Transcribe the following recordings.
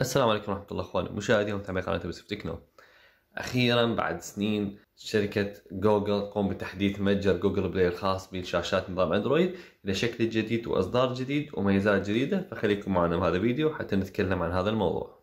السلام عليكم ورحمة الله اخواني مشاهدي ومتابعي قناة يوسف تكنو اخيرا بعد سنين شركة جوجل قوم بتحديث متجر جوجل بلاي الخاص بشاشات نظام اندرويد الى شكل جديد واصدار جديد وميزات جديده فخليكم معنا بهذا الفيديو حتى نتكلم عن هذا الموضوع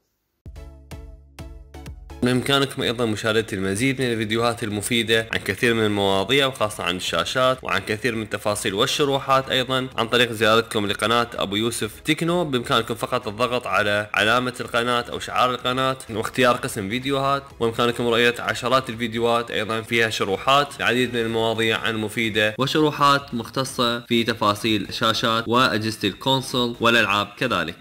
بإمكانكم أيضا مشاهدة المزيد من الفيديوهات المفيدة عن كثير من المواضيع وخاصة عن الشاشات وعن كثير من التفاصيل والشروحات أيضا عن طريق زيارتكم لقناة أبو يوسف تكنو بإمكانكم فقط الضغط على علامة القناة أو شعار القناة واختيار قسم فيديوهات وإمكانكم رؤية عشرات الفيديوهات أيضا فيها شروحات العديد من المواضيع المفيدة وشروحات مختصة في تفاصيل شاشات وأجهزة الكونسول والألعاب كذلك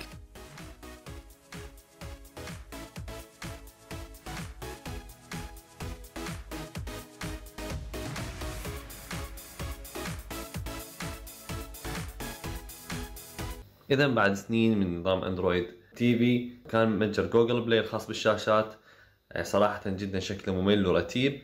إذا بعد سنين من نظام أندرويد تي في كان متجر جوجل بلاي الخاص بالشاشات آه، صراحة جدا شكله ممل ورتيب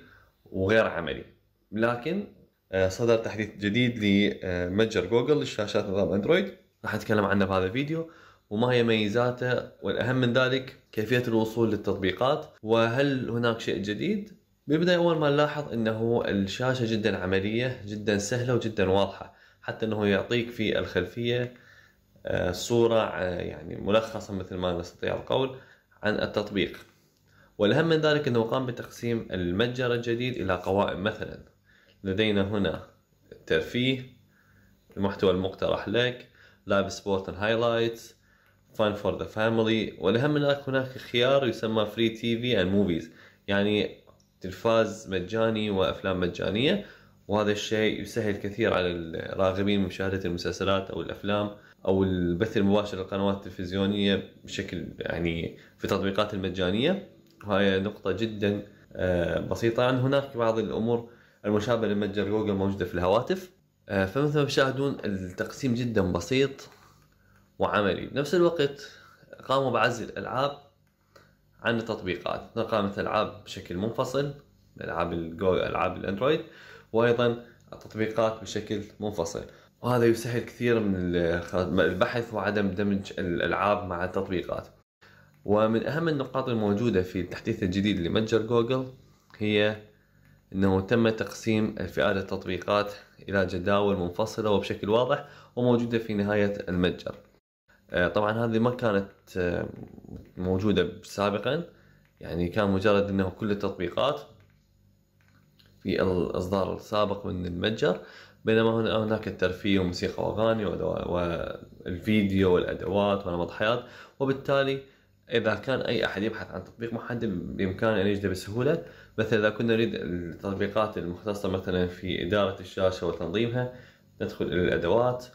وغير عملي لكن آه، صدر تحديث جديد لمتجر آه، جوجل للشاشات نظام أندرويد راح اتكلم عنه بهذا الفيديو وما هي ميزاته والأهم من ذلك كيفية الوصول للتطبيقات وهل هناك شيء جديد بالبداية أول ما نلاحظ أنه الشاشة جدا عملية جدا سهلة وجدا واضحة حتى أنه يعطيك في الخلفية آه، صورة آه، يعني ملخصة مثل ما نستطيع القول عن التطبيق والأهم من ذلك أنه قام بتقسيم المتجر الجديد إلى قوائم مثلا لدينا هنا الترفيه المحتوى المقترح لك لايف سبورت هايلايتس فان فور ذا فاميلي والأهم من ذلك هناك خيار يسمى فري تي في اند موفيز يعني تلفاز مجاني وأفلام مجانية وهذا الشيء يسهل كثير على الراغبين بمشاهدة المسلسلات أو الأفلام او البث المباشر للقنوات التلفزيونيه بشكل يعني في التطبيقات المجانيه وهي نقطه جدا آه، بسيطه عن يعني هناك بعض الامور المشابهه لمتجر جوجل موجوده في الهواتف آه، فمثل ما تشاهدون التقسيم جدا بسيط وعملي بنفس الوقت قاموا بعزل الالعاب عن التطبيقات قامت العاب بشكل منفصل العاب الجو العاب الاندرويد وايضا التطبيقات بشكل منفصل وهذا يسهل كثير من البحث وعدم دمج الالعاب مع التطبيقات ومن اهم النقاط الموجوده في التحديث الجديد لمتجر جوجل هي انه تم تقسيم فئات التطبيقات الى جداول منفصله وبشكل واضح وموجوده في نهايه المتجر آه، طبعا هذه ما كانت آه، موجوده سابقا يعني كان مجرد انه كل التطبيقات في الإصدار السابق من المتجر بينما هناك الترفيه وموسيقى وأغاني والفيديو والأدوات ونمط حياة وبالتالي إذا كان أي أحد يبحث عن تطبيق محدد بإمكانه أن يجده بسهولة مثلا إذا كنا نريد التطبيقات المختصة مثلا في إدارة الشاشة وتنظيمها ندخل إلى الأدوات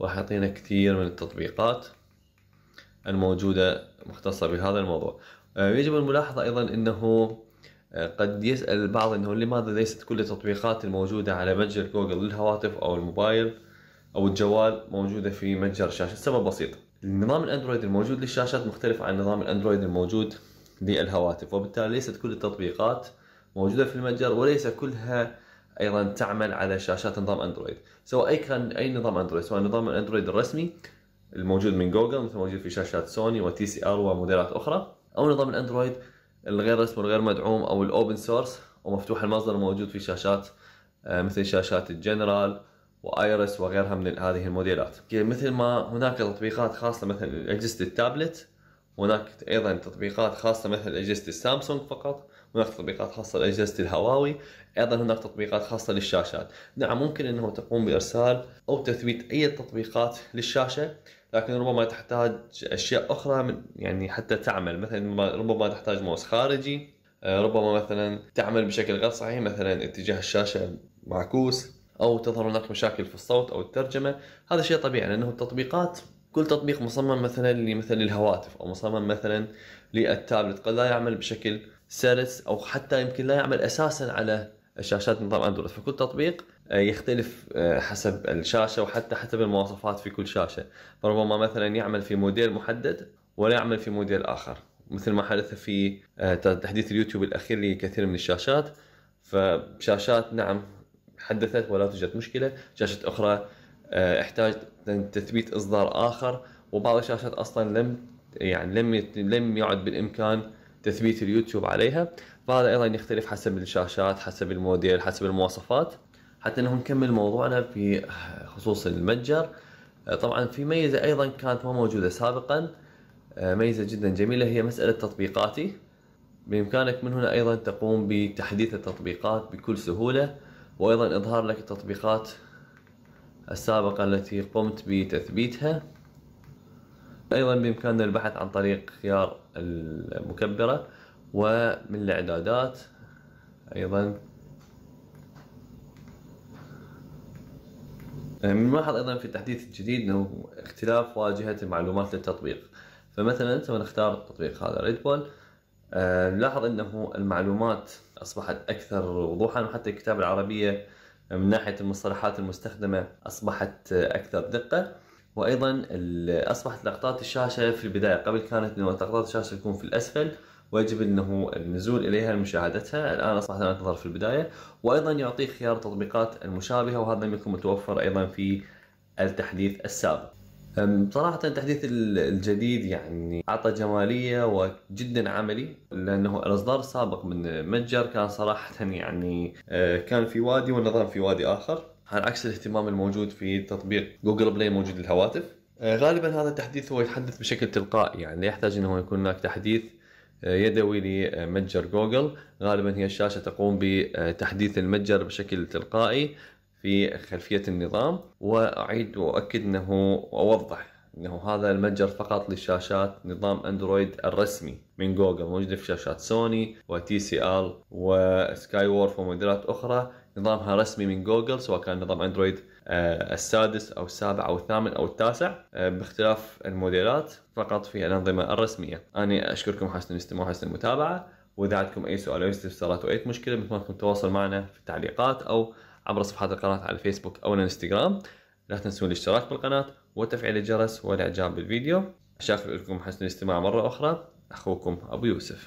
راح يعطينا كثير من التطبيقات الموجودة مختصة بهذا الموضوع آه، يجب الملاحظة أيضا أنه قد يسأل البعض أنه لماذا ليست كل التطبيقات الموجودة على متجر جوجل للهواتف أو الموبايل أو الجوال موجودة في متجر الشاشة السبب بسيط نظام الأندرويد الموجود للشاشات مختلف عن نظام الأندرويد الموجود للهواتف وبالتالي ليست كل التطبيقات موجودة في المتجر وليس كلها ايضا تعمل على شاشات نظام اندرويد سواء اي كان اي نظام اندرويد سواء نظام الاندرويد الرسمي الموجود من جوجل مثل موجود في شاشات سوني وتي سي ار وموديلات اخرى او نظام الاندرويد الغير رسمي والغير مدعوم او الاوبن سورس ومفتوح المصدر موجود في شاشات آه، مثل شاشات الجنرال وايرس وغيرها من هذه الموديلات يعني مثل ما هناك تطبيقات خاصه مثل اجهزه التابلت هناك ايضا تطبيقات خاصه مثل اجهزه السامسونج فقط هناك تطبيقات خاصه لاجهزه الهواوي ايضا هناك تطبيقات خاصه للشاشات نعم ممكن انه تقوم بارسال او تثبيت اي تطبيقات للشاشه لكن ربما تحتاج اشياء اخرى من يعني حتى تعمل مثلا ربما تحتاج موس خارجي آه، ربما مثلا تعمل بشكل غير صحيح مثلا اتجاه الشاشه معكوس او تظهر هناك مشاكل في الصوت او الترجمه هذا شيء طبيعي لانه التطبيقات كل تطبيق مصمم مثلا مثلا للهواتف او مصمم مثلا للتابلت قد لا يعمل بشكل سلس او حتى يمكن لا يعمل اساسا على شاشات نظام اندرويد فكل تطبيق آه، يختلف آه، حسب الشاشه وحتى حسب المواصفات في كل شاشه فربما مثلا يعمل في موديل محدد ولا يعمل في موديل اخر مثل ما حدث في آه، تحديث اليوتيوب الاخير لكثير من الشاشات فشاشات نعم حدثت ولا توجد مشكله شاشه اخرى احتاج آه، تثبيت اصدار اخر وبعض الشاشات اصلا لم يعني لم لم يعد بالامكان تثبيت اليوتيوب عليها فهذا ايضا يختلف حسب الشاشات حسب الموديل حسب المواصفات حتى انه نكمل موضوعنا في خصوص المتجر آه، طبعا في ميزه ايضا كانت ما موجوده سابقا آه، ميزه جدا جميله هي مساله تطبيقاتي بامكانك من هنا ايضا تقوم بتحديث التطبيقات بكل سهوله وايضا اظهار لك التطبيقات السابقة التي قمت بتثبيتها أيضا بإمكاننا البحث عن طريق خيار المكبرة ومن الإعدادات أيضا بنلاحظ أيضا في التحديث الجديد أنه اختلاف واجهة المعلومات للتطبيق فمثلا سوف نختار التطبيق هذا ريد بول آه، نلاحظ أنه المعلومات أصبحت أكثر وضوحا وحتى الكتابة العربية من ناحية المصطلحات المستخدمة أصبحت أكثر دقة وأيضا أصبحت لقطات الشاشة في البداية قبل كانت أنه لقطات الشاشة تكون في الأسفل ويجب انه النزول اليها لمشاهدتها الان اصبحت انها تظهر في البدايه وايضا يعطيك خيار تطبيقات المشابهه وهذا لم يكن متوفر ايضا في التحديث السابق صراحة التحديث الجديد يعني أعطى جمالية وجدا عملي لأنه الإصدار السابق من متجر كان صراحة يعني أه، كان في وادي والنظام في وادي آخر على عكس الاهتمام الموجود في تطبيق جوجل بلاي موجود للهواتف أه، غالبا هذا التحديث هو يتحدث بشكل تلقائي يعني لا يحتاج انه يكون هناك تحديث أه، يدوي لمتجر جوجل غالبا هي الشاشة تقوم بتحديث المتجر بشكل تلقائي في خلفية النظام وأعيد وأؤكد أنه وأوضح أنه هذا المتجر فقط لشاشات نظام أندرويد الرسمي من جوجل موجودة في شاشات سوني وتي سي آل وسكاي وورف وموديلات أخرى نظامها رسمي من جوجل سواء كان نظام أندرويد آه، السادس أو السابع أو الثامن أو التاسع آه، باختلاف الموديلات فقط في الأنظمة الرسمية أنا أشكركم حسن الاستماع وحسن المتابعة وإذا عندكم أي سؤال أو استفسارات أو أي مشكلة ممكن تواصل معنا في التعليقات أو عبر صفحات القناة على الفيسبوك أو الانستغرام لا تنسون الاشتراك بالقناة وتفعيل الجرس والإعجاب بالفيديو شاكر لكم حسن الاستماع مرة أخرى أخوكم أبو يوسف